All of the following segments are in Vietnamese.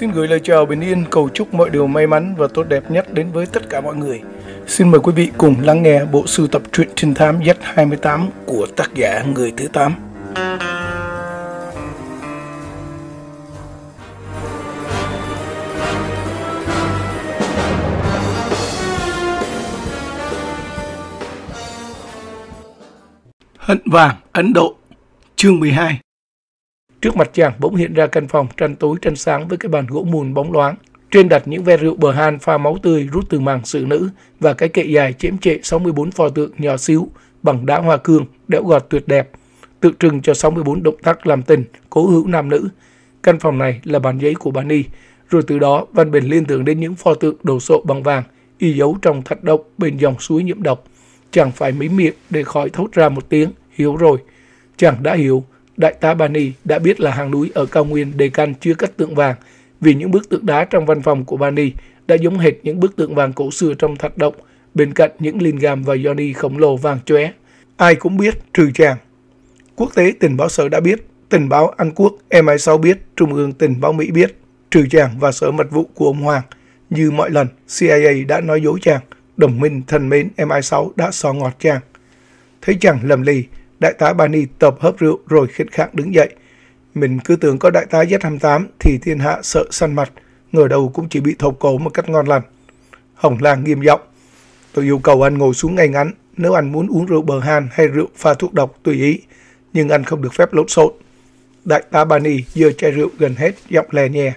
Xin gửi lời chào bình yên, cầu chúc mọi điều may mắn và tốt đẹp nhất đến với tất cả mọi người. Xin mời quý vị cùng lắng nghe bộ sưu tập truyện trinh thám Z28 của tác giả Người Thứ Tám. Hận vàng Ấn Độ chương 12 Trước mặt chàng bỗng hiện ra căn phòng tranh tối tranh sáng với cái bàn gỗ mùn bóng loáng. Trên đặt những ve rượu bờ han pha máu tươi rút từ màng sự nữ và cái kệ dài chễm trệ 64 pho tượng nhỏ xíu bằng đá hoa cương, đẽo gọt tuyệt đẹp, tượng trưng cho 64 động tác làm tình, cố hữu nam nữ. Căn phòng này là bàn giấy của bà Ni, rồi từ đó Văn Bình liên tưởng đến những pho tượng đồ sộ bằng vàng, y dấu trong thạch độc bên dòng suối nhiễm độc. chẳng phải mấy miệng để khỏi thốt ra một tiếng, hiểu rồi. Chàng đã hiểu, Đại tá Bani đã biết là hang núi ở cao nguyên Deccan chưa các tượng vàng vì những bức tượng đá trong văn phòng của Bani đã giống hệt những bức tượng vàng cổ xưa trong thạch động, bên cạnh những lingam và yoni khổng lồ vàng chóe. Ai cũng biết, trừ chàng. Quốc tế tình báo sở đã biết, tình báo Anh Quốc MI6 biết, Trung ương tình báo Mỹ biết, trừ chàng và sở mật vụ của ông Hoàng. Như mọi lần, CIA đã nói dối chàng, đồng minh thân mến MI6 đã so ngọt chàng. Thấy chàng lầm lì, Đại tá Bani tập hớp rượu rồi khiệt khạng đứng dậy. Mình cứ tưởng có đại tá Z28 thì thiên hạ sợ săn mặt, ngờ đầu cũng chỉ bị thọc cổ một cách ngon lành. Hồng Lan nghiêm giọng. Tôi yêu cầu anh ngồi xuống ngay ngắn, nếu anh muốn uống rượu bờ hàn hay rượu pha thuốc độc tùy ý, nhưng anh không được phép lộn xộn. Đại tá Bani giơ chai rượu gần hết, giọng lè nhè.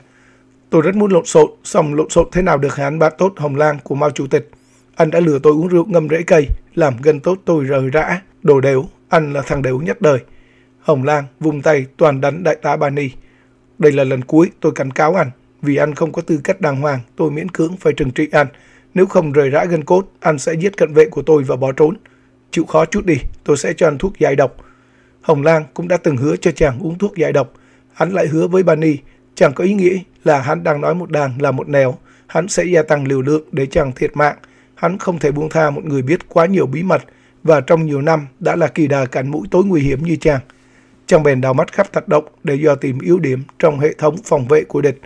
Tôi rất muốn lộn xộn, xong lộn xộn thế nào được hắn bạn tốt Hồng Lan của Mao Chủ tịch. Anh đã lừa tôi uống rượu ngâm rễ cây, làm gần tốt tôi rời rã, đồ đều, ăn là thằng đếu nhất đời. Hồng Lang vùng tay toàn đánh đại tá Bani. Đây là lần cuối tôi cảnh cáo anh, vì anh không có tư cách đàng hoàng, tôi miễn cưỡng phải trừng trị anh. Nếu không rời rã gân cốt, anh sẽ giết cận vệ của tôi và bỏ trốn. Chịu khó chút đi, tôi sẽ cho anh thuốc giải độc. Hồng Lang cũng đã từng hứa cho chàng uống thuốc giải độc. Hắn lại hứa với Bani, chàng có ý nghĩa là hắn đang nói một đàng là một nẻo. Hắn sẽ gia tăng liều lượng để chàng thiệt mạng. Hắn không thể buông tha một người biết quá nhiều bí mật, và trong nhiều năm đã là kỳ đà cạnh mũi tối nguy hiểm như chàng. Chàng bèn đào mắt khắp thạch động để do tìm yếu điểm trong hệ thống phòng vệ của địch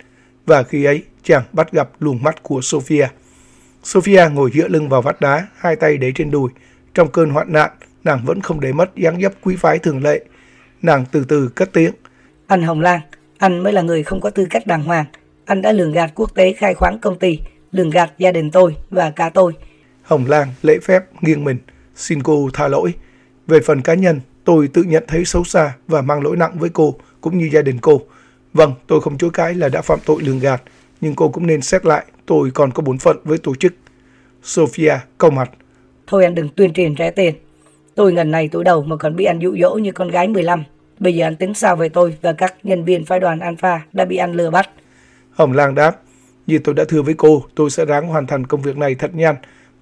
và khi ấy chàng bắt gặp luồng mắt của Sophia. Sophia ngồi dựa lưng vào vách đá, hai tay để trên đùi. Trong cơn hoạn nạn, nàng vẫn không để mất dáng dấp quý phái thường lệ. Nàng từ từ cất tiếng. Anh Hồng Lan, anh mới là người không có tư cách đàng hoàng. Anh đã lường gạt quốc tế khai khoáng công ty, lường gạt gia đình tôi và cả tôi. Hồng Lan lễ phép nghiêng mình, Xin cô tha lỗi. Về phần cá nhân, tôi tự nhận thấy xấu xa và mang lỗi nặng với cô cũng như gia đình cô. Vâng, tôi không chối cãi là đã phạm tội lường gạt, nhưng cô cũng nên xét lại tôi còn có bốn phận với tổ chức. Sophia câu mặt. Thôi anh đừng tuyên truyền trái tiền. Tôi ngần này tuổi đầu mà còn bị anh dụ dỗ như con gái 15. Bây giờ anh tính sao về tôi và các nhân viên phái đoàn Alpha đã bị anh lừa bắt? Hồng Lang đáp. Như tôi đã thưa với cô, tôi sẽ ráng hoàn thành công việc này thật nhanh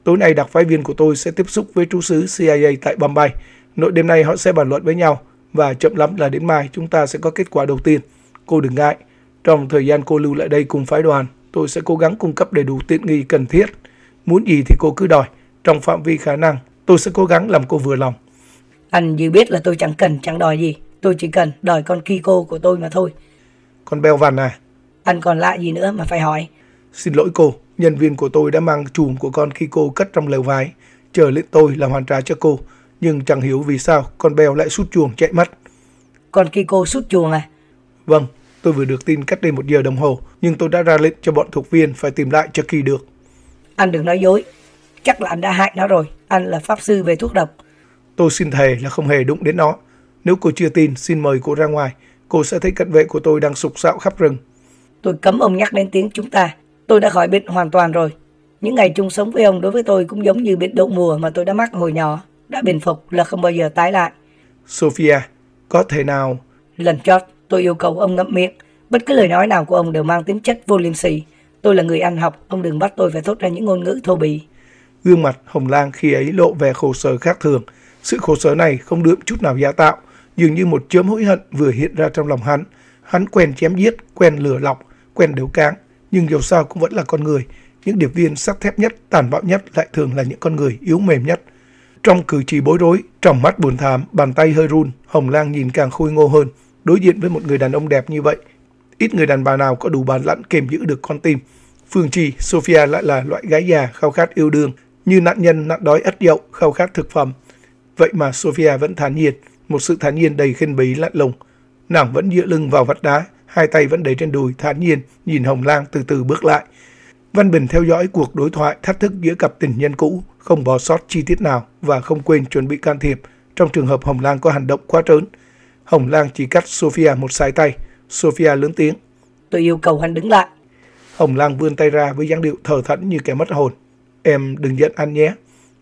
Tối nay đặc phái viên của tôi sẽ tiếp xúc với trú sứ CIA tại Bombay. Nội đêm nay họ sẽ bàn luận với nhau và chậm lắm là đến mai chúng ta sẽ có kết quả đầu tiên. Cô đừng ngại. Trong thời gian cô lưu lại đây cùng phái đoàn, tôi sẽ cố gắng cung cấp đầy đủ tiện nghi cần thiết. Muốn gì thì cô cứ đòi. Trong phạm vi khả năng, tôi sẽ cố gắng làm cô vừa lòng. Anh dư biết là tôi chẳng cần chẳng đòi gì. Tôi chỉ cần đòi con Kiko của tôi mà thôi. Con Bèo Văn à? Anh còn lạ gì nữa mà phải hỏi? Xin lỗi cô, Nhân viên của tôi đã mang chùm của con Kiko cất trong lều vải, chờ lên tôi làm hoàn trả cho cô, nhưng chẳng hiểu vì sao con bèo lại sút chuồng chạy mất. Con Kiko sút chuồng à? Vâng, tôi vừa được tin cách đây một giờ đồng hồ, nhưng tôi đã ra lệnh cho bọn thuộc viên phải tìm lại cho kỳ được. Anh đừng nói dối, chắc là anh đã hại nó rồi, anh là pháp sư về thuốc độc. Tôi xin thề là không hề đụng đến nó. Nếu cô chưa tin, xin mời cô ra ngoài, cô sẽ thấy cận vệ của tôi đang sục sạo khắp rừng. Tôi cấm ông nhắc đến tiếng chúng ta, Tôi đã khỏi bệnh hoàn toàn rồi. Những ngày chung sống với ông đối với tôi cũng giống như bệnh đậu mùa mà tôi đã mắc hồi nhỏ, đã bình phục là không bao giờ tái lại. Sophia, có thể nào... Lần chót, tôi yêu cầu ông ngậm miệng. Bất cứ lời nói nào của ông đều mang tính chất vô liêm sỉ. Tôi là người ăn học, ông đừng bắt tôi phải thốt ra những ngôn ngữ thô bỉ. Gương mặt Hồng lan khi ấy lộ vẻ khổ sở khác thường. Sự khổ sở này không đượm chút nào giả tạo, dường như một chớm hối hận vừa hiện ra trong lòng hắn. Hắn quen chém giết, quen lừa lọc, quen đấu cáng, nhưng dù sao cũng vẫn là con người. Những điệp viên sắt thép nhất, tàn bạo nhất lại thường là những con người yếu mềm nhất. Trong cử chỉ bối rối, trong mắt buồn thảm, bàn tay hơi run, Hồng lan nhìn càng khôi ngô hơn. Đối diện với một người đàn ông đẹp như vậy, ít người đàn bà nào có đủ bản lãnh kềm giữ được con tim. Phương Trì, Sophia lại là loại gái già khao khát yêu đương, như nạn nhân nạn đói ất dậu, khao khát thực phẩm. Vậy mà Sophia vẫn thản nhiên, một sự thản nhiên đầy khinh bỉ lạnh lùng. Nàng vẫn dựa lưng vào vách đá, hai tay vẫn đầy trên đùi, thản nhiên, nhìn Hồng Lang từ từ bước lại. Văn Bình theo dõi cuộc đối thoại thách thức giữa cặp tình nhân cũ, không bỏ sót chi tiết nào và không quên chuẩn bị can thiệp trong trường hợp Hồng Lang có hành động quá trớn. Hồng Lang chỉ cắt Sophia một sải tay. Sophia lớn tiếng. Tôi yêu cầu anh đứng lại. Hồng Lang vươn tay ra với dáng điệu thờ thẫn như kẻ mất hồn. Em đừng giận anh nhé.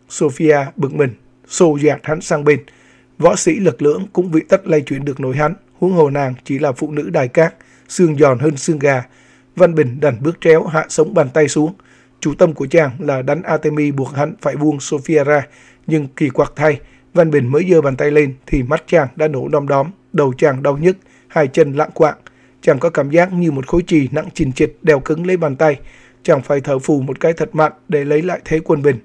Sophia bực mình, xô dạt hắn sang bên. Võ sĩ lực lưỡng cũng vị tất lay chuyển được nổi hắn, huống hồ nàng chỉ là phụ nữ đài cát, xương giòn hơn xương gà. Văn Bình đành bước tréo hạ sống bàn tay xuống. Chủ tâm của chàng là đánh Artemi buộc hắn phải buông Sophia ra, nhưng kỳ quặc thay, Văn Bình mới giơ bàn tay lên thì mắt chàng đã nổ đom đóm, đầu chàng đau nhức, hai chân lạng quạng. Chàng có cảm giác như một khối trì nặng chình chịch đeo cứng lấy bàn tay. Chàng phải thở phù một cái thật mạnh để lấy lại thế quân bình.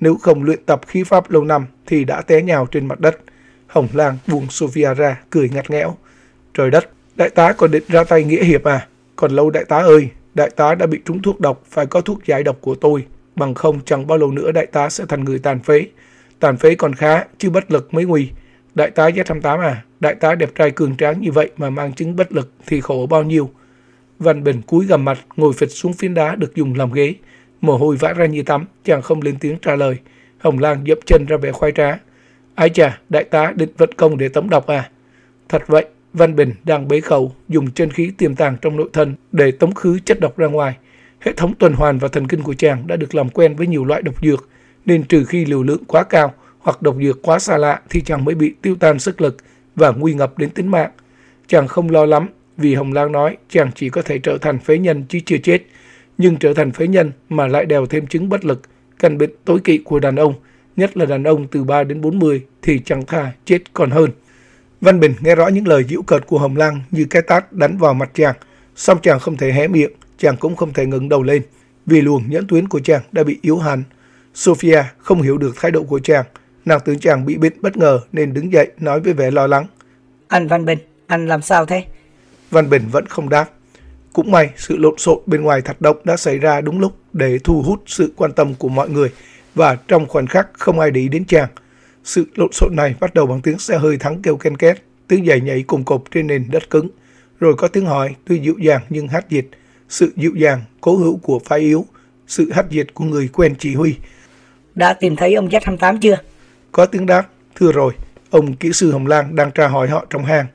Nếu không luyện tập khí pháp lâu năm thì đã té nhào trên mặt đất. Hồng Lang buông Sophia ra, cười ngặt ngẽo Trời đất, đại tá còn định ra tay nghĩa hiệp à? Còn lâu đại tá ơi, đại tá đã bị trúng thuốc độc, phải có thuốc giải độc của tôi. Bằng không chẳng bao lâu nữa đại tá sẽ thành người tàn phế. Tàn phế còn khá, chứ bất lực mới nguy. Đại tá Z28 à, đại tá đẹp trai cường tráng như vậy mà mang chứng bất lực thì khổ bao nhiêu. Văn Bình cúi gầm mặt, ngồi phịch xuống phiến đá được dùng làm ghế. Mồ hôi vã ra như tắm, chàng không lên tiếng trả lời. Hồng Lan dập chân ra vẻ khoai trá. Ái chà, đại tá định vận công để tống độc à? Thật vậy, Văn Bình đang bế khẩu dùng chân khí tiềm tàng trong nội thân để tống khứ chất độc ra ngoài. Hệ thống tuần hoàn và thần kinh của chàng đã được làm quen với nhiều loại độc dược, nên trừ khi liều lượng quá cao hoặc độc dược quá xa lạ thì chàng mới bị tiêu tan sức lực và nguy ngập đến tính mạng. Chàng không lo lắm vì Hồng Lang nói chàng chỉ có thể trở thành phế nhân chứ chưa chết. Nhưng trở thành phế nhân mà lại đèo thêm chứng bất lực, căn bệnh tối kỵ của đàn ông, nhất là đàn ông từ 3 đến 40 thì chẳng thà chết còn hơn. Văn Bình nghe rõ những lời giễu cợt của Hồng Lăng như cái tát đánh vào mặt chàng. Song chàng không thể hé miệng, chàng cũng không thể ngẩng đầu lên, vì luồng nhẫn tuyến của chàng đã bị yếu hẳn. Sophia không hiểu được thái độ của chàng, nàng tưởng chàng bị bệnh bất ngờ nên đứng dậy nói với vẻ lo lắng. Anh Văn Bình, anh làm sao thế? Văn Bình vẫn không đáp. Cũng may sự lộn xộn bên ngoài thạch động đã xảy ra đúng lúc để thu hút sự quan tâm của mọi người và trong khoảnh khắc không ai để ý đến chàng. Sự lộn xộn này bắt đầu bằng tiếng xe hơi thắng kêu ken két, tiếng giày nhảy cùng cộp trên nền đất cứng. Rồi có tiếng hỏi, tuy dịu dàng nhưng hát diệt, sự dịu dàng, cố hữu của phái yếu, sự hát diệt của người quen chỉ huy. Đã tìm thấy ông Z28 chưa? Có tiếng đáp, thưa rồi, ông kỹ sư Hồng Lang đang tra hỏi họ trong hang.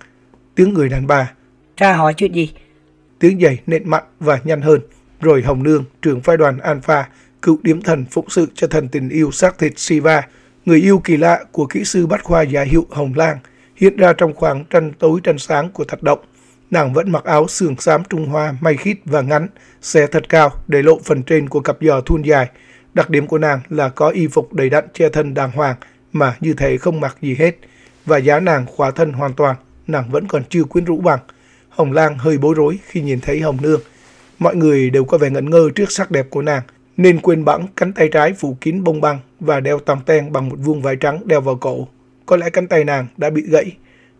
Tiếng người đàn bà. Tra hỏi chuyện gì? Tiếng giày nện mạnh và nhanh hơn. Rồi Hồng Nương, trưởng phái đoàn Alpha, cựu điếm thần phụng sự cho thần tình yêu xác thịt Siva, Người yêu kỳ lạ của kỹ sư bát khoa giả hiệu Hồng Lang hiện ra trong khoảng tranh tối tranh sáng của thạch động. Nàng vẫn mặc áo sườn xám Trung Hoa may khít và ngắn, xẻ thật cao để lộ phần trên của cặp giò thun dài. Đặc điểm của nàng là có y phục đầy đặn che thân đàng hoàng mà như thế không mặc gì hết. Và giá nàng khóa thân hoàn toàn, nàng vẫn còn chưa quyến rũ bằng. Hồng Lang hơi bối rối khi nhìn thấy Hồng Nương. Mọi người đều có vẻ ngẩn ngơ trước sắc đẹp của nàng – nên quên bẵng cánh tay trái phủ kín bông băng và đeo tăm ten bằng một vuông vải trắng đeo vào cổ. Có lẽ cánh tay nàng đã bị gãy.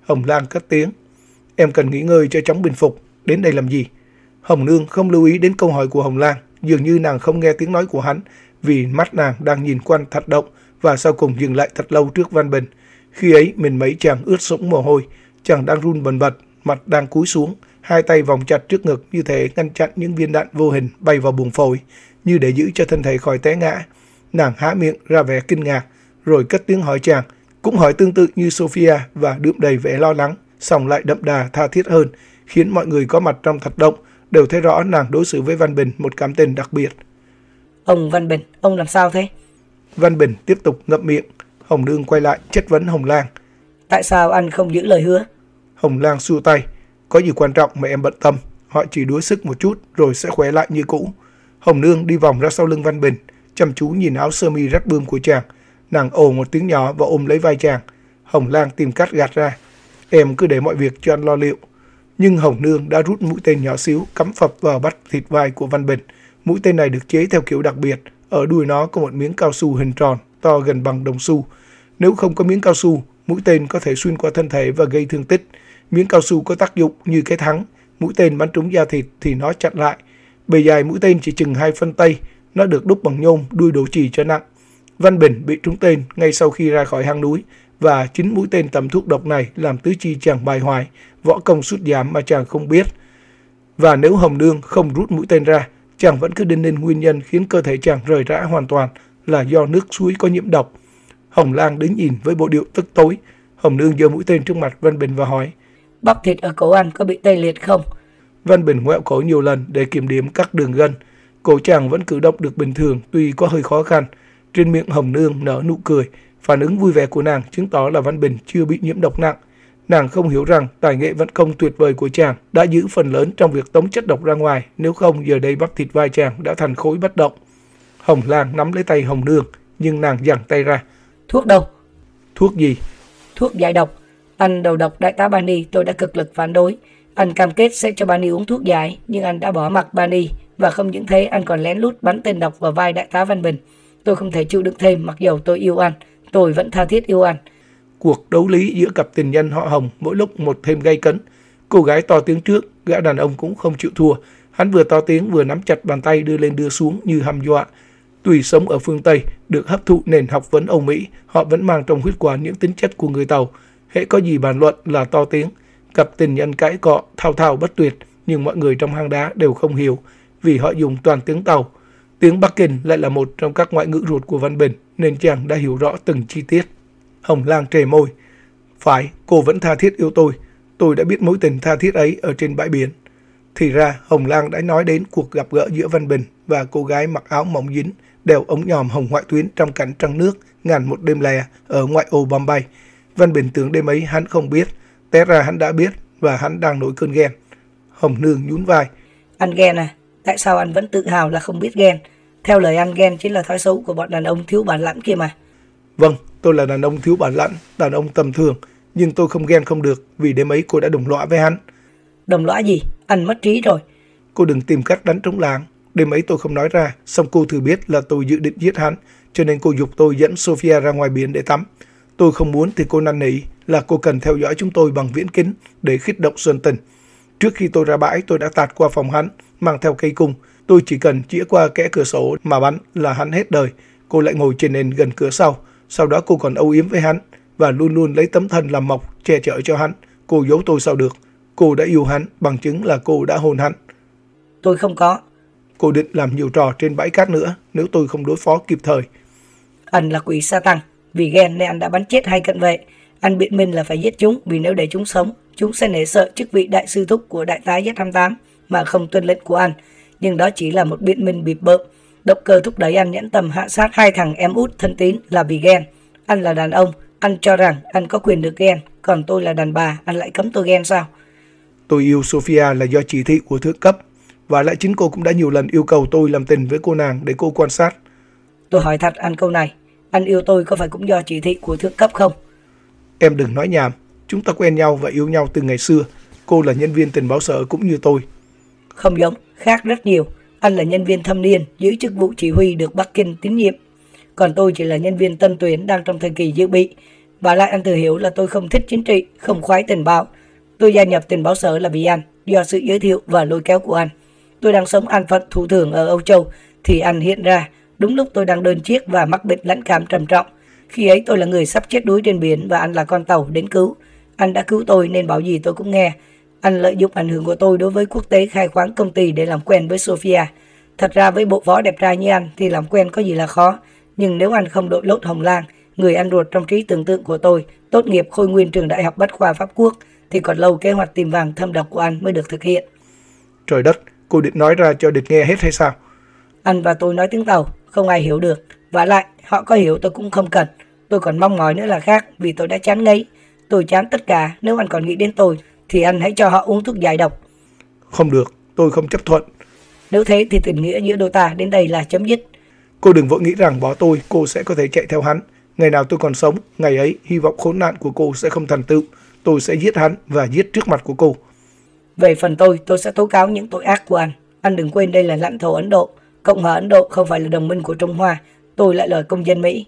Hồng Lan cất tiếng. Em cần nghỉ ngơi cho chóng bình phục. Đến đây làm gì? Hồng Nương không lưu ý đến câu hỏi của Hồng Lan. Dường như nàng không nghe tiếng nói của hắn vì mắt nàng đang nhìn quanh thật động và sau cùng dừng lại thật lâu trước Văn Bình. Khi ấy mình mấy chàng ướt sũng mồ hôi, chàng đang run bần bật, mặt đang cúi xuống, hai tay vòng chặt trước ngực như thể ngăn chặn những viên đạn vô hình bay vào buồng phổi như để giữ cho thân thể khỏi té ngã. Nàng há miệng ra vẻ kinh ngạc, rồi cất tiếng hỏi chàng, cũng hỏi tương tự như Sophia và đượm đầy vẻ lo lắng, song lại đậm đà tha thiết hơn, khiến mọi người có mặt trong thật động đều thấy rõ nàng đối xử với Văn Bình một cảm tình đặc biệt. Ông Văn Bình, ông làm sao thế? Văn Bình tiếp tục ngậm miệng, Hồng Đương quay lại chất vấn Hồng Lang. Tại sao anh không giữ lời hứa? Hồng Lang xua tay, có gì quan trọng mà em bận tâm, họ chỉ đuối sức một chút rồi sẽ khỏe lại như cũ. Hồng Nương đi vòng ra sau lưng Văn Bình, chăm chú nhìn áo sơ mi rách bươm của chàng. Nàng ồ một tiếng nhỏ và ôm lấy vai chàng. Hồng Lang tìm cách gạt ra. Em cứ để mọi việc cho anh lo liệu. Nhưng Hồng Nương đã rút mũi tên nhỏ xíu cắm phập vào bắt thịt vai của Văn Bình. Mũi tên này được chế theo kiểu đặc biệt. Ở đuôi nó có một miếng cao su hình tròn, to gần bằng đồng xu. Nếu không có miếng cao su, mũi tên có thể xuyên qua thân thể và gây thương tích. Miếng cao su có tác dụng như cái thắng. Mũi tên bắn trúng da thịt thì nó chặn lại, Bề dài mũi tên chỉ chừng 2 phân tay, nó được đúc bằng nhôm, đuôi đổ chỉ cho nặng. Văn Bình bị trúng tên ngay sau khi ra khỏi hang núi và chính mũi tên tầm thuốc độc này làm tứ chi chàng bài hoài, võ công sút giảm mà chàng không biết. Và nếu Hồng Nương không rút mũi tên ra, chàng vẫn cứ đinh lên nguyên nhân khiến cơ thể chàng rời rã hoàn toàn là do nước suối có nhiễm độc. Hồng Lang đứng nhìn với bộ điệu tức tối. Hồng Nương giơ mũi tên trước mặt Văn Bình và hỏi. Bắp thịt ở cổ anh có bị tê liệt không? Văn Bình ngoẹo cổ nhiều lần để kiểm điểm các đường gân. Cổ chàng vẫn cử động được bình thường tuy có hơi khó khăn. Trên miệng Hồng Nương nở nụ cười, phản ứng vui vẻ của nàng chứng tỏ là Văn Bình chưa bị nhiễm độc nặng. Nàng không hiểu rằng tài nghệ vận công tuyệt vời của chàng đã giữ phần lớn trong việc tống chất độc ra ngoài, nếu không giờ đây bắp thịt vai chàng đã thành khối bất động. Hồng Lan nắm lấy tay Hồng Nương, nhưng nàng giằng tay ra. Thuốc đâu? Thuốc gì? Thuốc giải độc. Anh đầu độc đại tá Bani tôi đã cực lực phản đối, anh cam kết sẽ cho Bani uống thuốc dài, nhưng anh đã bỏ mặc Bani và không những thế anh còn lén lút bắn tên độc vào vai đại tá Văn Bình. Tôi không thể chịu đựng thêm mặc dầu tôi yêu anh, tôi vẫn tha thiết yêu anh. Cuộc đấu lý giữa cặp tình nhân họ Hồng mỗi lúc một thêm gay cấn. Cô gái to tiếng trước, gã đàn ông cũng không chịu thua. Hắn vừa to tiếng vừa nắm chặt bàn tay đưa lên đưa xuống như hăm dọa. Tùy sống ở phương Tây, được hấp thụ nền học vấn Âu Mỹ, họ vẫn mang trong huyết quản những tính chất của người Tàu. Hễ có gì bàn luận là to tiếng. Cặp tình nhân cãi cọ, thao thao bất tuyệt, nhưng mọi người trong hang đá đều không hiểu vì họ dùng toàn tiếng Tàu. Tiếng Bắc Kinh lại là một trong các ngoại ngữ ruột của Văn Bình, nên chàng đã hiểu rõ từng chi tiết. Hồng Lang trề môi. Phải, cô vẫn tha thiết yêu tôi. Tôi đã biết mối tình tha thiết ấy ở trên bãi biển. Thì ra, Hồng Lang đã nói đến cuộc gặp gỡ giữa Văn Bình và cô gái mặc áo mỏng dính, đeo ống nhòm hồng ngoại tuyến trong cảnh trăng nước, ngàn một đêm lè ở ngoại ô Bombay. Văn Bình tưởng đêm ấy hắn không biết, Té ra hắn đã biết và hắn đang nổi cơn ghen. Hồng Nương nhún vai. Anh ghen à? Tại sao anh vẫn tự hào là không biết ghen? Theo lời anh ghen chính là thói xấu của bọn đàn ông thiếu bản lãnh kia mà. Vâng, tôi là đàn ông thiếu bản lãnh, đàn ông tầm thường. Nhưng tôi không ghen không được vì đêm ấy cô đã đồng lõa với hắn. Đồng lõa gì? Anh mất trí rồi. Cô đừng tìm cách đánh trống làng. Đêm ấy tôi không nói ra, xong cô thử biết là tôi dự định giết hắn, cho nên cô dục tôi dẫn Sophia ra ngoài biển để tắm. Tôi không muốn thì cô năn nỉ là cô cần theo dõi chúng tôi bằng viễn kính để khích động Sơn Tình. Trước khi tôi ra bãi, tôi đã tạt qua phòng hắn, mang theo cây cung. Tôi chỉ cần chĩa qua kẽ cửa sổ mà bắn là hắn hết đời. Cô lại ngồi trên nền gần cửa sau. Sau đó cô còn âu yếm với hắn và luôn luôn lấy tấm thân làm mộc che chở cho hắn. Cô giấu tôi sao được. Cô đã yêu hắn, bằng chứng là cô đã hôn hắn. Tôi không có. Cô định làm nhiều trò trên bãi cát nữa nếu tôi không đối phó kịp thời. anh là quỷ sa tăng vì ghen nên anh đã bắn chết hai cận vệ. Anh biện minh là phải giết chúng vì nếu để chúng sống, chúng sẽ nể sợ chức vị đại sư thúc của đại tá Z28 mà không tuân lệnh của anh. Nhưng đó chỉ là một biện minh bịp bợm. Động cơ thúc đẩy anh nhẫn tâm hạ sát hai thằng em út thân tín là vì ghen. Anh là đàn ông, anh cho rằng anh có quyền được ghen, còn tôi là đàn bà, anh lại cấm tôi ghen sao? Tôi yêu Sophia là do chỉ thị của thượng cấp, và lại chính cô cũng đã nhiều lần yêu cầu tôi làm tình với cô nàng để cô quan sát. Tôi hỏi thật anh câu này, anh yêu tôi có phải cũng do chỉ thị của thượng cấp không? Em đừng nói nhảm, chúng ta quen nhau và yêu nhau từ ngày xưa. Cô là nhân viên tình báo sở cũng như tôi. Không giống, khác rất nhiều. Anh là nhân viên thâm niên, giữ chức vụ chỉ huy được Bắc Kinh tín nhiệm. Còn tôi chỉ là nhân viên tân tuyển đang trong thời kỳ dự bị. Và lại anh tự hiểu là tôi không thích chính trị, không khoái tình báo. Tôi gia nhập tình báo sở là vì anh, do sự giới thiệu và lôi kéo của anh. Tôi đang sống an phận thủ thường ở Âu Châu, thì anh hiện ra Đúng lúc tôi đang đơn chiếc và mắc bệnh lãnh cảm trầm trọng. Khi ấy tôi là người sắp chết đuối trên biển và anh là con tàu đến cứu. Anh đã cứu tôi nên bảo gì tôi cũng nghe. Anh lợi dụng ảnh hưởng của tôi đối với quốc tế khai khoáng công ty để làm quen với Sofia. Thật ra với bộ võ đẹp trai như anh thì làm quen có gì là khó. Nhưng nếu anh không đội lốt hồng lang, người ăn ruột trong trí tưởng tượng của tôi, tốt nghiệp khôi nguyên trường đại học Bách khoa Pháp Quốc, thì còn lâu kế hoạch tìm vàng thâm độc của anh mới được thực hiện. Trời đất, cô định nói ra cho địch nghe hết hay sao? Anh và tôi nói tiếng Tàu, không ai hiểu được. Và lại, họ có hiểu tôi cũng không cần. Tôi còn mong mỏi nữa là khác vì tôi đã chán ngấy. Tôi chán tất cả, nếu anh còn nghĩ đến tôi, thì anh hãy cho họ uống thuốc giải độc. Không được, tôi không chấp thuận. Nếu thế thì tình nghĩa giữa đôi ta đến đây là chấm dứt. Cô đừng vội nghĩ rằng bỏ tôi, cô sẽ có thể chạy theo hắn. Ngày nào tôi còn sống, ngày ấy hy vọng khốn nạn của cô sẽ không thành tựu. Tôi sẽ giết hắn và giết trước mặt của cô. Về phần tôi, tôi sẽ tố cáo những tội ác của anh. Anh đừng quên đây là lãnh thổ Ấn Độ. Cộng hòa Ấn Độ không phải là đồng minh của Trung Hoa, tôi lại là công dân Mỹ.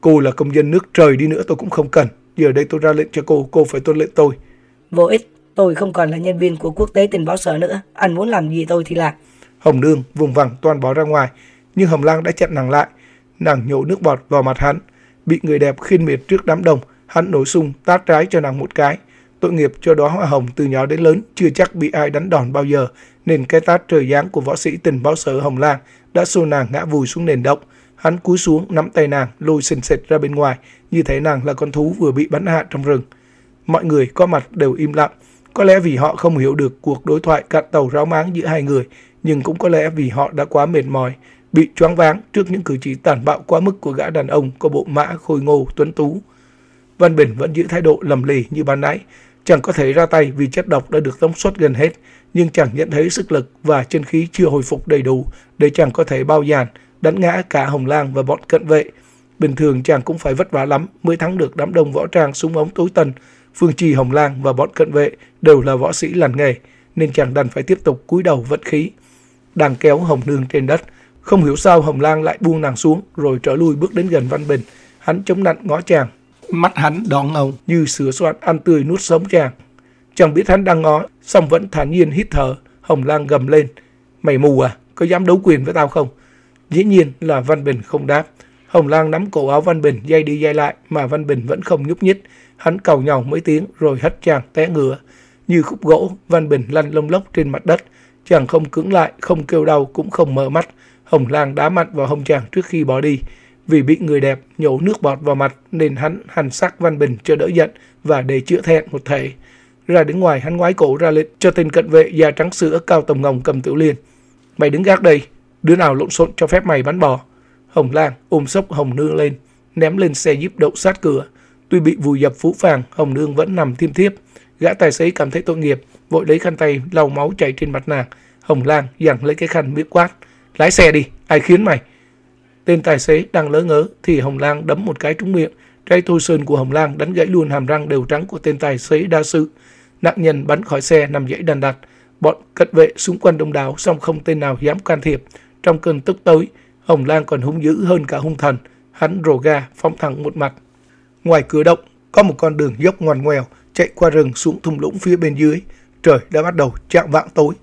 Cô là công dân nước trời đi nữa tôi cũng không cần. Giờ đây tôi ra lệnh cho cô, cô phải tuân lệnh tôi. Vô ích, tôi không còn là nhân viên của quốc tế tình báo sở nữa. Anh muốn làm gì tôi thì làm. Hồng Nương vùng vằng toàn bỏ ra ngoài, nhưng Hồng Lang đã chặn nàng lại. Nàng nhổ nước bọt vào mặt hắn, bị người đẹp khiên miệt trước đám đông, hắn nổ sung tát trái cho nàng một cái. Tội nghiệp cho đó Hoa Hồng từ nhỏ đến lớn chưa chắc bị ai đánh đòn bao giờ, nên cái tát trời giáng của võ sĩ tình báo sở Hồng Lan đã xô nàng ngã vùi xuống nền động. Hắn cúi xuống nắm tay nàng, lôi sình sệt ra bên ngoài, như thế nàng là con thú vừa bị bắn hạ trong rừng. Mọi người có mặt đều im lặng, có lẽ vì họ không hiểu được cuộc đối thoại cạn tàu ráo máng giữa hai người, nhưng cũng có lẽ vì họ đã quá mệt mỏi, bị choáng váng trước những cử chỉ tàn bạo quá mức của gã đàn ông có bộ mã khôi ngô tuấn tú. Văn Bình vẫn giữ thái độ lầm lì như ban nãy, Chàng có thể ra tay vì chất độc đã được tống xuất gần hết, nhưng chàng nhận thấy sức lực và chân khí chưa hồi phục đầy đủ để chàng có thể bao dàn, đánh ngã cả Hồng Lang và bọn cận vệ. Bình thường chàng cũng phải vất vả lắm mới thắng được đám đông võ trang súng ống tối tần Phương Trì Hồng Lang và bọn cận vệ đều là võ sĩ lành nghề, nên chàng đành phải tiếp tục cúi đầu vận khí. Đang kéo Hồng Nương trên đất, không hiểu sao Hồng Lang lại buông nàng xuống rồi trở lui bước đến gần Văn Bình. Hắn chống nạnh ngó chàng Mắt hắn đón ngông như sứa soạn ăn tươi nuốt sống chàng. Chẳng biết hắn đang ngó, xong vẫn thản nhiên hít thở, Hồng Lang gầm lên. Mày mù à, có dám đấu quyền với tao không? Dĩ nhiên là Văn Bình không đáp. Hồng Lang nắm cổ áo Văn Bình dây đi dây lại mà Văn Bình vẫn không nhúc nhích. Hắn cầu nhau mấy tiếng rồi hất chàng té ngửa. Như khúc gỗ, Văn Bình lăn lông lốc trên mặt đất. Chàng không cứng lại, không kêu đau cũng không mở mắt. Hồng Lang đá mặt vào hông chàng trước khi bỏ đi. Vì bị người đẹp nhổ nước bọt vào mặt nên hắn hành xác Văn Bình cho đỡ giận và để chữa thẹn một thể. Ra đứng ngoài hắn ngoái cổ ra lệnh cho tên cận vệ da trắng sữa cao tầm ngồng cầm tiểu liên. Mày đứng gác đây, đứa nào lộn xộn cho phép mày bắn bò. Hồng Lan ôm sốc Hồng Nương lên, ném lên xe jeep đậu sát cửa. Tuy bị vùi dập phũ phàng, Hồng Nương vẫn nằm thiêm thiếp. Gã tài xế cảm thấy tội nghiệp, vội lấy khăn tay lau máu chảy trên mặt nàng. Hồng Lan giằng lấy cái khăn miệng quát. Lái xe đi, ai khiến mày? Tên tài xế đang lỡ ngớ thì Hồng Lang đấm một cái trúng miệng. Trái thôi sơn của Hồng Lang đánh gãy luôn hàm răng đều trắng của tên tài xế đa sự. Nạn nhân bắn khỏi xe nằm dãy đàn đặt. Bọn cận vệ xung quanh đông đảo song không tên nào dám can thiệp. Trong cơn tức tối, Hồng Lang còn hung dữ hơn cả hung thần. Hắn rồ ga, phóng thẳng một mặt. Ngoài cửa động, có một con đường dốc ngoằn ngoèo chạy qua rừng xuống thung lũng phía bên dưới. Trời đã bắt đầu chạng vạng tối.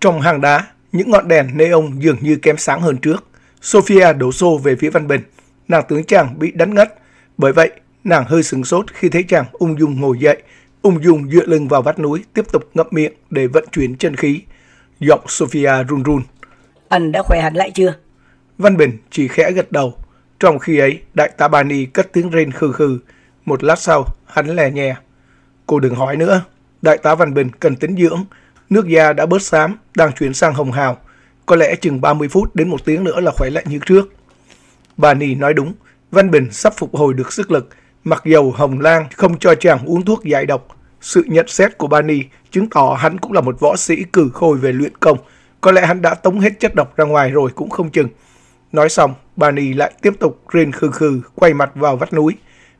Trong hang đá, những ngọn đèn neon dường như kém sáng hơn trước. Sophia đổ xô về phía Văn Bình. Nàng tướng chàng bị đánh ngất. Bởi vậy, nàng hơi sừng sốt khi thấy chàng ung dung ngồi dậy, ung dung dựa lưng vào vách núi, tiếp tục ngậm miệng để vận chuyển chân khí. Giọng Sophia run run. Anh đã khỏe hẳn lại chưa? Văn Bình chỉ khẽ gật đầu. Trong khi ấy, đại tá Bani cất tiếng rên khừ khừ. Một lát sau, hắn lè nhè. Cô đừng hỏi nữa. Đại tá Văn Bình cần tính dưỡng. Nước da đã bớt xám, đang chuyển sang hồng hào. Có lẽ chừng 30 phút đến một tiếng nữa là khỏe lại như trước. Bà Nì nói đúng, Văn Bình sắp phục hồi được sức lực, mặc dầu Hồng Lan không cho chàng uống thuốc giải độc. Sự nhận xét của bà Bani chứng tỏ hắn cũng là một võ sĩ cử khôi về luyện công. Có lẽ hắn đã tống hết chất độc ra ngoài rồi cũng không chừng. Nói xong, bà Bani lại tiếp tục rên khừ khừ quay mặt vào vách núi.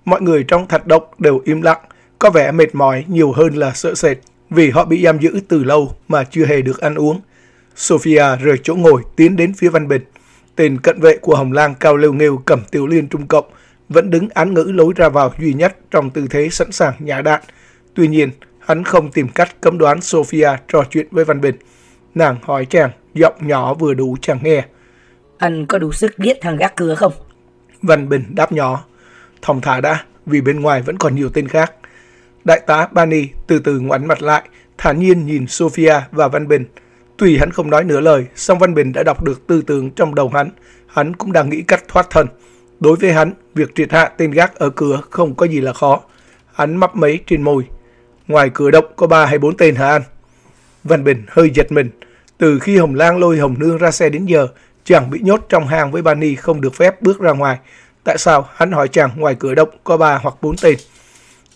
Mọi người trong thạch động đều im lặng, có vẻ mệt mỏi nhiều hơn là sợ sệt vì họ bị giam giữ từ lâu mà chưa hề được ăn uống. Sophia rời chỗ ngồi tiến đến phía Văn Bình. Tên cận vệ của Hồng Lang cao lêu nghêu cầm tiểu liên trung cộng, vẫn đứng án ngữ lối ra vào duy nhất trong tư thế sẵn sàng nhả đạn. Tuy nhiên, hắn không tìm cách cấm đoán Sophia trò chuyện với Văn Bình. Nàng hỏi chàng, giọng nhỏ vừa đủ chàng nghe. Anh có đủ sức giết thằng gác cửa không? Văn Bình đáp nhỏ. Thòng thả đã, vì bên ngoài vẫn còn nhiều tên khác. Đại tá Bani từ từ ngoảnh mặt lại, thản nhiên nhìn Sophia và Văn Bình. Tuy hắn không nói nửa lời, song Văn Bình đã đọc được tư tưởng trong đầu hắn. Hắn cũng đang nghĩ cách thoát thân. Đối với hắn, việc triệt hạ tên gác ở cửa không có gì là khó. Hắn mấp mấy trên môi. Ngoài cửa động có ba hay bốn tên Hà An. Văn Bình hơi giật mình. Từ khi Hồng Lang lôi Hồng Nương ra xe đến giờ, chàng bị nhốt trong hang với Bani không được phép bước ra ngoài. Tại sao hắn hỏi chàng ngoài cửa động có ba hoặc bốn tên?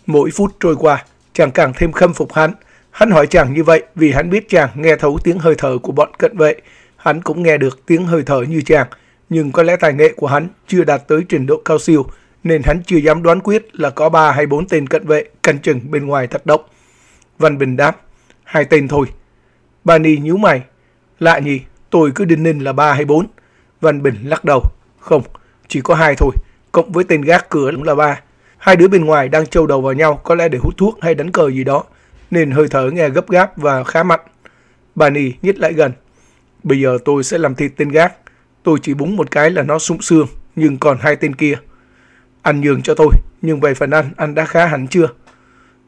Mỗi phút trôi qua, chàng càng thêm khâm phục hắn. Hắn hỏi chàng như vậy vì hắn biết chàng nghe thấu tiếng hơi thở của bọn cận vệ. Hắn cũng nghe được tiếng hơi thở như chàng, nhưng có lẽ tài nghệ của hắn chưa đạt tới trình độ cao siêu, nên hắn chưa dám đoán quyết là có ba hay bốn tên cận vệ canh chừng bên ngoài thật động. Văn Bình đáp, hai tên thôi. Bà Ni nhíu mày, lạ nhỉ, tôi cứ đinh ninh là ba hay bốn. Văn Bình lắc đầu, không, chỉ có hai thôi, cộng với tên gác cửa cũng là ba. Hai đứa bên ngoài đang trâu đầu vào nhau có lẽ để hút thuốc hay đánh cờ gì đó nên hơi thở nghe gấp gáp và khá mạnh. Bà Nì nhích lại gần. Bây giờ tôi sẽ làm thịt tên gác. Tôi chỉ búng một cái là nó sụng xương, nhưng còn hai tên kia. ăn nhường cho tôi, nhưng về phần ăn, ăn đã khá hẳn chưa?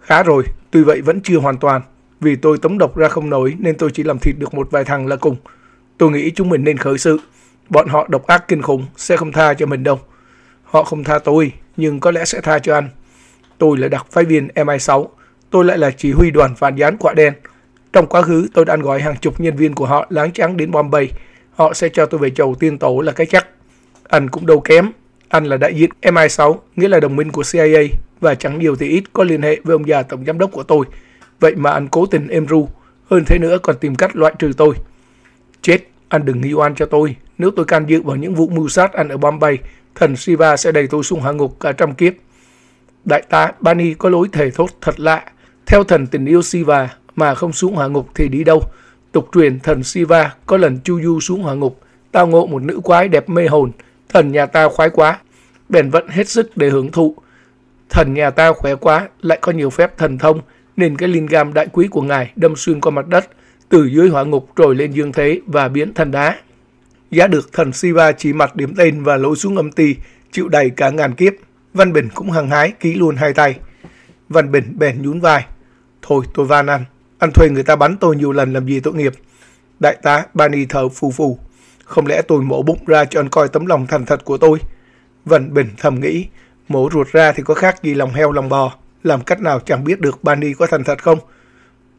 Khá rồi, tuy vậy vẫn chưa hoàn toàn. Vì tôi tống độc ra không nổi nên tôi chỉ làm thịt được một vài thằng là cùng. Tôi nghĩ chúng mình nên khởi sự. Bọn họ độc ác kinh khủng, sẽ không tha cho mình đâu. Họ không tha tôi, nhưng có lẽ sẽ tha cho anh. Tôi là đặc phái viên MI6, tôi lại là chỉ huy đoàn phản gián quạ đen. Trong quá khứ, tôi đã gọi hàng chục nhân viên của họ láng trắng đến Bombay. Họ sẽ cho tôi về chầu tiên tổ là cái chắc. Anh cũng đâu kém. Anh là đại diện MI6, nghĩa là đồng minh của CIA, và chẳng nhiều thì ít có liên hệ với ông già tổng giám đốc của tôi. Vậy mà anh cố tình êm ru, hơn thế nữa còn tìm cách loại trừ tôi. Chết, anh đừng nghi oan cho tôi. Nếu tôi can dự vào những vụ mưu sát anh ở Bombay, thần Shiva sẽ đầy tôi xuống hạ ngục cả trăm kiếp. Đại tá Bani có lối thể thốt thật lạ. Theo thần tình yêu Siva mà không xuống hỏa ngục thì đi đâu? Tục truyền thần Siva có lần chu du xuống hỏa ngục, tao ngộ một nữ quái đẹp mê hồn, thần nhà ta khoái quá, bèn vẫn hết sức để hưởng thụ. Thần nhà ta khỏe quá, lại có nhiều phép thần thông, nên cái linh gam đại quý của ngài đâm xuyên qua mặt đất, từ dưới hỏa ngục rồi lên dương thế và biến thành đá. Giá được thần Siva chỉ mặt điểm tên và lối xuống âm ti, chịu đầy cả ngàn kiếp. Văn Bình cũng hăng hái ký luôn hai tay. Văn Bình bèn nhún vai, Thôi tôi van ăn, ăn thuê người ta bắn tôi nhiều lần làm gì tội nghiệp. Đại tá Bani thở phù phù. Không lẽ tôi mổ bụng ra cho anh coi tấm lòng thành thật của tôi? Vân Bình thầm nghĩ, mổ ruột ra thì có khác gì lòng heo lòng bò. Làm cách nào chẳng biết được Bani có thành thật không?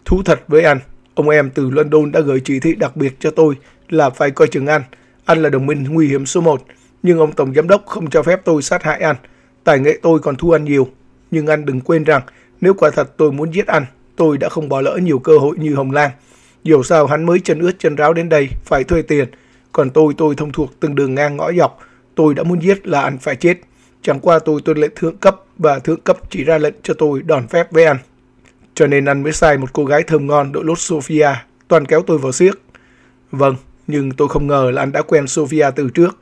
Thú thật với anh, ông em từ London đã gửi chỉ thị đặc biệt cho tôi là phải coi chừng anh. Anh là đồng minh nguy hiểm số 1, nhưng ông Tổng Giám đốc không cho phép tôi sát hại anh. Tài nghệ tôi còn thua anh nhiều, nhưng anh đừng quên rằng nếu quả thật tôi muốn giết anh tôi đã không bỏ lỡ nhiều cơ hội như Hồng Lang. Dù sao hắn mới chân ướt chân ráo đến đây, phải thuê tiền. Còn tôi, tôi thông thuộc từng đường ngang ngõ dọc. Tôi đã muốn giết là anh phải chết. Chẳng qua tôi tuân lệnh thượng cấp và thượng cấp chỉ ra lệnh cho tôi đòn phép với anh, Cho nên anh mới sai một cô gái thơm ngon đội lốt sofia, toàn kéo tôi vào siếc. Vâng, nhưng tôi không ngờ là anh đã quen sofia từ trước.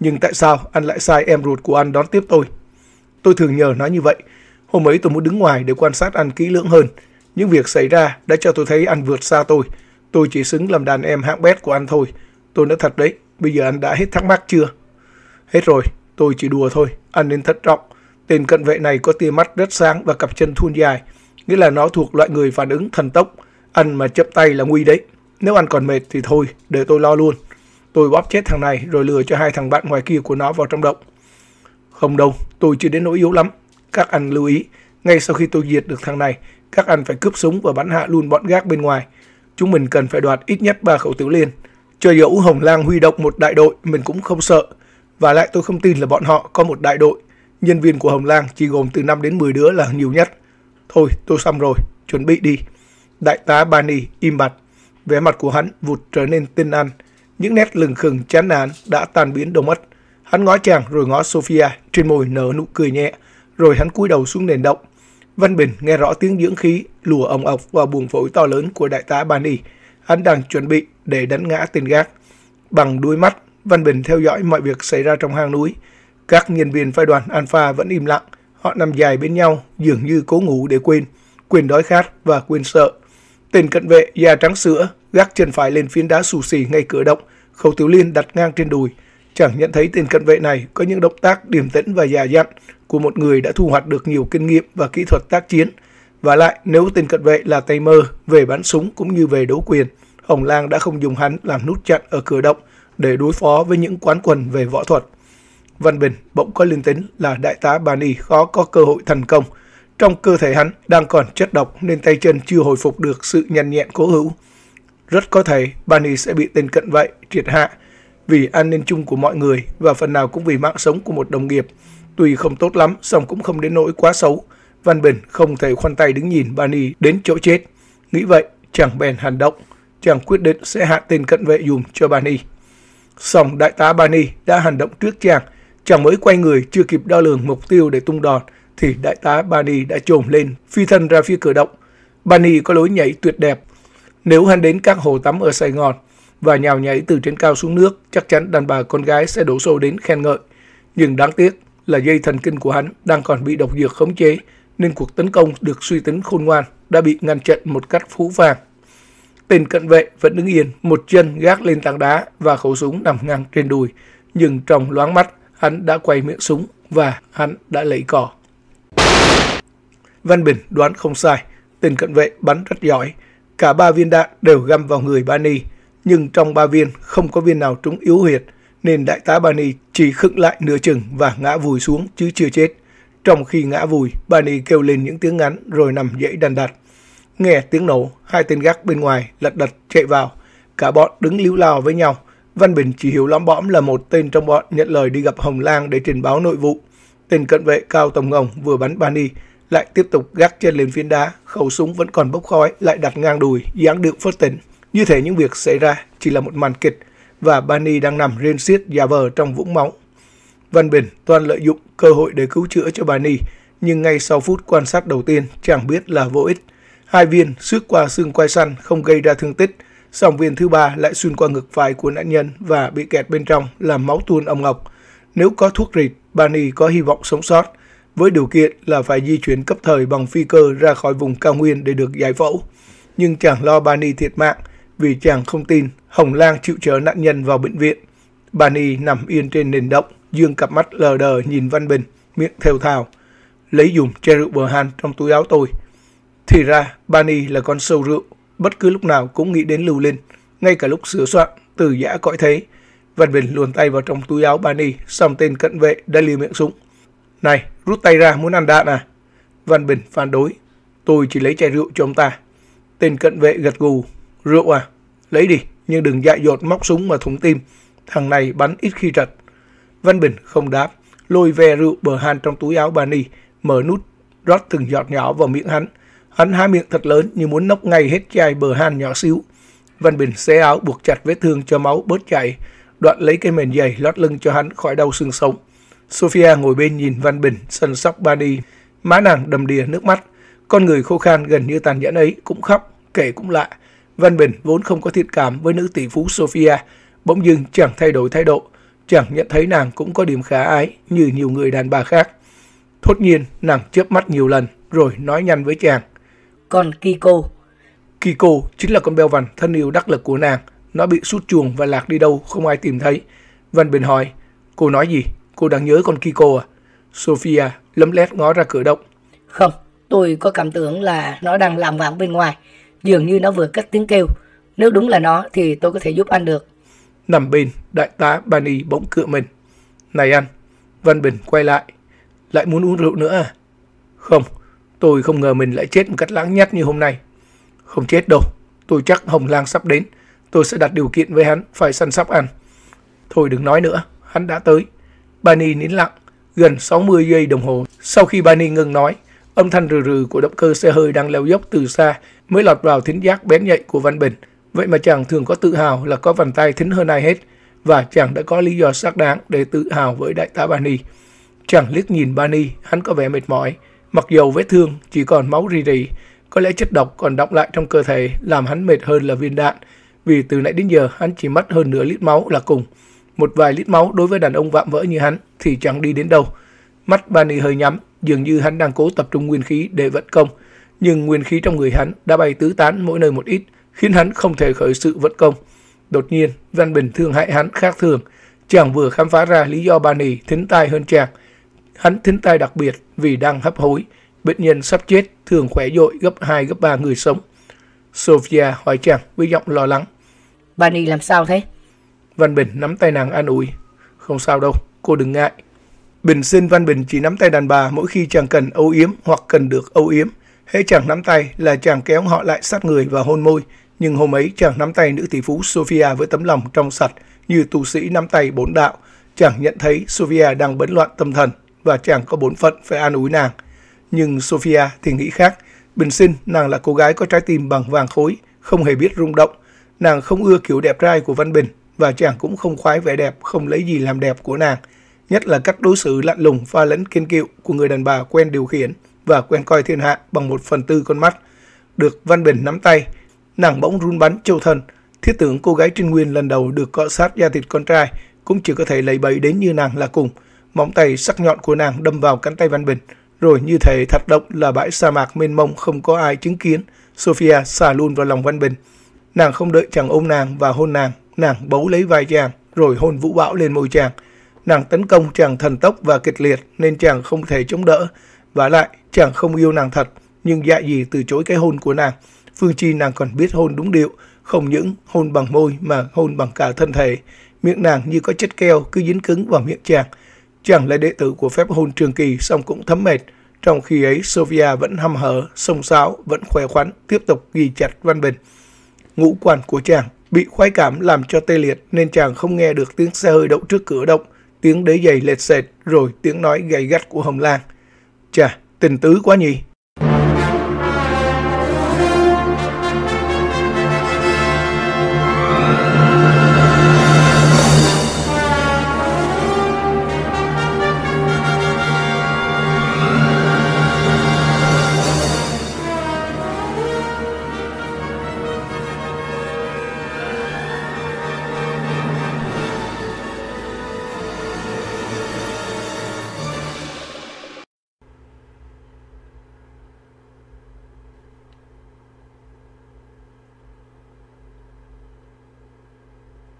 Nhưng tại sao anh lại sai em ruột của anh đón tiếp tôi? Tôi thường nhờ nói như vậy. Hôm ấy tôi muốn đứng ngoài để quan sát anh kỹ lưỡng hơn. Những việc xảy ra đã cho tôi thấy anh vượt xa tôi. Tôi chỉ xứng làm đàn em hạng bét của anh thôi. Tôi nói thật đấy, bây giờ anh đã hết thắc mắc chưa? Hết rồi, tôi chỉ đùa thôi, anh nên thất trọng. Tên cận vệ này có tia mắt rất sáng và cặp chân thun dài, nghĩa là nó thuộc loại người phản ứng thần tốc. Anh mà chậm tay là nguy đấy. Nếu anh còn mệt thì thôi, để tôi lo luôn. Tôi bóp chết thằng này rồi lừa cho hai thằng bạn ngoài kia của nó vào trong động. Không đâu, tôi chưa đến nỗi yếu lắm. Các anh lưu ý, ngay sau khi tôi diệt được thằng này các anh phải cướp súng và bắn hạ luôn bọn gác bên ngoài. Chúng mình cần phải đoạt ít nhất 3 khẩu tiểu liên. Cho dẫu Hồng Lang huy động một đại đội, mình cũng không sợ. Và lại tôi không tin là bọn họ có một đại đội. Nhân viên của Hồng Lang chỉ gồm từ 5 đến 10 đứa là nhiều nhất. Thôi, tôi xong rồi, chuẩn bị đi. Đại tá Bani im bặt. Vẻ mặt của hắn vụt trở nên tinh ăn. Những nét lừng khừng chán nản đã tan biến đâu mất. Hắn ngó chàng rồi ngó Sophia, trên môi nở nụ cười nhẹ, rồi hắn cúi đầu xuống nền động. Văn Bình nghe rõ tiếng dưỡng khí lùa ông ọc và buồng phổi to lớn của đại tá Bani, Hắn đang chuẩn bị để đánh ngã tên gác. Bằng đuôi mắt, Văn Bình theo dõi mọi việc xảy ra trong hang núi. Các nhân viên phái đoàn Alpha vẫn im lặng. Họ nằm dài bên nhau, dường như cố ngủ để quên. Quên đói khát và quên sợ. Tên cận vệ da trắng sữa gác chân phải lên phiến đá xù xì ngay cửa động. Khẩu tiểu liên đặt ngang trên đùi chẳng nhận thấy tên cận vệ này có những động tác điềm tĩnh và già dặn của một người đã thu hoạch được nhiều kinh nghiệm và kỹ thuật tác chiến. Và lại, nếu tên cận vệ là tay mơ về bắn súng cũng như về đấu quyền, Hồng Lang đã không dùng hắn làm nút chặn ở cửa động để đối phó với những quán quần về võ thuật. Văn Bình bỗng có linh tính là đại tá Bà Nì khó có cơ hội thành công. Trong cơ thể hắn đang còn chất độc nên tay chân chưa hồi phục được sự nhăn nhẹn cố hữu. Rất có thể Bà Nì sẽ bị tên cận vậy triệt hạ vì an ninh chung của mọi người và phần nào cũng vì mạng sống của một đồng nghiệp. Tuy không tốt lắm, song cũng không đến nỗi quá xấu. Văn Bình không thể khoan tay đứng nhìn Bani đến chỗ chết. Nghĩ vậy, chàng bèn hành động, chàng quyết định sẽ hạ tên cận vệ dùm cho Bani. Song đại tá Bani đã hành động trước chàng, chàng mới quay người chưa kịp đo lường mục tiêu để tung đòn thì đại tá Bani đã trồm lên, phi thân ra phía cửa động. Bani có lối nhảy tuyệt đẹp. Nếu hắn đến các hồ tắm ở Sài Gòn, và nhào nhảy từ trên cao xuống nước, chắc chắn đàn bà con gái sẽ đổ xô đến khen ngợi. Nhưng đáng tiếc là dây thần kinh của hắn đang còn bị độc dược khống chế, nên cuộc tấn công được suy tính khôn ngoan đã bị ngăn chặn một cách phũ phàng. Tên cận vệ vẫn đứng yên, một chân gác lên tảng đá và khẩu súng nằm ngang trên đùi. Nhưng trong loáng mắt, hắn đã quay miệng súng và hắn đã lấy cỏ. Văn Bình đoán không sai, tên cận vệ bắn rất giỏi. Cả ba viên đạn đều găm vào người Bani nhưng trong ba viên không có viên nào trúng yếu huyệt, nên đại tá Bani chỉ khựng lại nửa chừng và ngã vùi xuống chứ chưa chết. Trong khi ngã vùi, Bani kêu lên những tiếng ngắn rồi nằm dậy đàn đặt. Nghe tiếng nổ, hai tên gác bên ngoài lật đật chạy vào. Cả bọn đứng líu lao với nhau. Văn Bình chỉ hiểu lõm bõm là một tên trong bọn nhận lời đi gặp Hồng Lang để trình báo nội vụ. Tên cận vệ cao tầm ngồng vừa bắn Bani, lại tiếp tục gác chân lên phiến đá, khẩu súng vẫn còn bốc khói, lại đặt ngang đùi, dáng điệu phớt tỉnh. Như thế những việc xảy ra chỉ là một màn kịch và Bani đang nằm rên xiết giả vờ trong vũng máu. Văn Bình toàn lợi dụng cơ hội để cứu chữa cho Bani, nhưng ngay sau phút quan sát đầu tiên chẳng biết là vô ích. Hai viên xước qua xương quai săn không gây ra thương tích, song viên thứ ba lại xuyên qua ngực phải của nạn nhân và bị kẹt bên trong làm máu tuôn ông ngọc. Nếu có thuốc rịt, Bani có hy vọng sống sót, với điều kiện là phải di chuyển cấp thời bằng phi cơ ra khỏi vùng cao nguyên để được giải phẫu. Nhưng chẳng lo Bani thiệt mạng, vì chàng không tin, Hồng Lang chịu chở nạn nhân vào bệnh viện. Bà Ni nằm yên trên nền động, dương cặp mắt lờ đờ nhìn Văn Bình, miệng thều thào. Lấy dùm chai rượu bờ hàn trong túi áo tôi. Thì ra, bà Ni là con sâu rượu, bất cứ lúc nào cũng nghĩ đến Lưu lên. ngay cả lúc sửa soạn, từ giã cõi thế. Văn Bình luồn tay vào trong túi áo bà Ni, xong tên cận vệ đã liều miệng súng. Này, rút tay ra muốn ăn đạn à? Văn Bình phản đối. Tôi chỉ lấy chai rượu cho ông ta. Tên cận vệ gật gù, Rượu à? Lấy đi, nhưng đừng dại dột móc súng mà thủng tim. Thằng này bắn ít khi trật. Văn Bình không đáp, lôi ve rượu bờ han trong túi áo bà ni, mở nút rót từng giọt nhỏ vào miệng hắn. Hắn há miệng thật lớn như muốn nốc ngay hết chai bờ han nhỏ xíu. Văn Bình xé áo buộc chặt vết thương cho máu bớt chảy, đoạn lấy cái mền dày lót lưng cho hắn khỏi đau xương sống. Sophia ngồi bên nhìn Văn Bình săn sóc Bani, má nàng đầm đìa nước mắt. Con người khô khan gần như tàn nhẫn ấy cũng khóc, kể cũng lạ. Văn Bình vốn không có thiện cảm với nữ tỷ phú Sophia, bỗng dưng chẳng thay đổi thái độ, chẳng nhận thấy nàng cũng có điểm khá ái như nhiều người đàn bà khác. Thốt nhiên, nàng chớp mắt nhiều lần rồi nói nhanh với chàng. Còn Kiko? Kiko chính là con beo vằn thân yêu đắc lực của nàng. Nó bị sút chuồng và lạc đi đâu không ai tìm thấy. Văn Bình hỏi, cô nói gì? Cô đang nhớ con Kiko à? Sophia lấm lét ngó ra cửa động. Không, tôi có cảm tưởng là nó đang làm vãng bên ngoài dường như nó vừa cất tiếng kêu. Nếu đúng là nó thì tôi có thể giúp anh được. Nằm bên, đại tá Bani bỗng cựa mình. Này anh, Văn Bình quay lại. Lại muốn uống rượu nữa à? Không, tôi không ngờ mình lại chết một cách lãng nhát như hôm nay. Không chết đâu, tôi chắc Hồng Lang sắp đến. Tôi sẽ đặt điều kiện với hắn, phải săn sóc ăn. Thôi đừng nói nữa, hắn đã tới. Bani nín lặng, gần 60 giây đồng hồ. Sau khi Bani ngừng nói, âm thanh rừ rừ của động cơ xe hơi đang leo dốc từ xa mới lọt vào thính giác bén nhạy của Văn Bình. Vậy mà chàng thường có tự hào là có bàn tay thính hơn ai hết và chàng đã có lý do xác đáng để tự hào với đại tá Bani. Chàng liếc nhìn Bani, hắn có vẻ mệt mỏi, mặc dầu vết thương chỉ còn máu rì rì, có lẽ chất độc còn đọng lại trong cơ thể làm hắn mệt hơn là viên đạn, vì từ nãy đến giờ hắn chỉ mất hơn nửa lít máu là cùng. Một vài lít máu đối với đàn ông vạm vỡ như hắn thì chẳng đi đến đâu. Mắt Bani hơi nhắm, dường như hắn đang cố tập trung nguyên khí để vận công – nhưng nguyên khí trong người hắn đã bay tứ tán mỗi nơi một ít, khiến hắn không thể khởi sự vận công. Đột nhiên, Văn Bình thương hại hắn khác thường. Chàng vừa khám phá ra lý do bà nì thính tai hơn chàng. Hắn thính tai đặc biệt vì đang hấp hối. Bệnh nhân sắp chết thường khỏe dội gấp 2 gấp 3 người sống. Sophia hỏi chàng với giọng lo lắng. Bà nì làm sao thế? Văn Bình nắm tay nàng an ủi. Không sao đâu, cô đừng ngại. Bình xin Văn Bình chỉ nắm tay đàn bà mỗi khi chàng cần âu yếm hoặc cần được âu yếm. Hễ chàng nắm tay là chàng kéo họ lại sát người và hôn môi, nhưng hôm ấy chàng nắm tay nữ tỷ phú Sophia với tấm lòng trong sạch như tu sĩ nắm tay bốn đạo. Chàng nhận thấy Sophia đang bấn loạn tâm thần và chàng có bốn phận phải an ủi nàng. Nhưng Sophia thì nghĩ khác. Bình sinh, nàng là cô gái có trái tim bằng vàng khối, không hề biết rung động. Nàng không ưa kiểu đẹp trai của Văn Bình và chàng cũng không khoái vẻ đẹp, không lấy gì làm đẹp của nàng. Nhất là cách đối xử lạnh lùng pha lẫn kiên kiệu của người đàn bà quen điều khiển và quen coi thiên hạ bằng một phần tư con mắt, được Văn Bình nắm tay, nàng bỗng run bắn châu thân. Thiết tưởng cô gái Trinh Nguyên lần đầu được cọ sát da thịt con trai cũng chỉ có thể lấy bẫy đến như nàng là cùng. Móng tay sắc nhọn của nàng đâm vào cánh tay Văn Bình, rồi như thể thật động là bãi sa mạc mênh mông không có ai chứng kiến. Sophia xả luôn vào lòng Văn Bình. Nàng không đợi chàng ôm nàng và hôn nàng, nàng bấu lấy vai chàng, rồi hôn vũ bão lên môi chàng. Nàng tấn công chàng thần tốc và kịch liệt nên chàng không thể chống đỡ. Và lại, Chàng không yêu nàng thật, nhưng dạ gì từ chối cái hôn của nàng. Phương Chi nàng còn biết hôn đúng điệu, không những hôn bằng môi mà hôn bằng cả thân thể. Miệng nàng như có chất keo cứ dính cứng vào miệng chàng. Chàng là đệ tử của phép hôn trường kỳ song cũng thấm mệt. Trong khi ấy, Sophia vẫn hăm hở, sông sáo, vẫn khỏe khoắn, tiếp tục ghi chặt Văn Bình. Ngũ quan của chàng bị khoái cảm làm cho tê liệt nên chàng không nghe được tiếng xe hơi đậu trước cửa động, tiếng đế giày lệch sệt rồi tiếng nói gay gắt của Hồng Lan. Chà, tình tứ quá nhỉ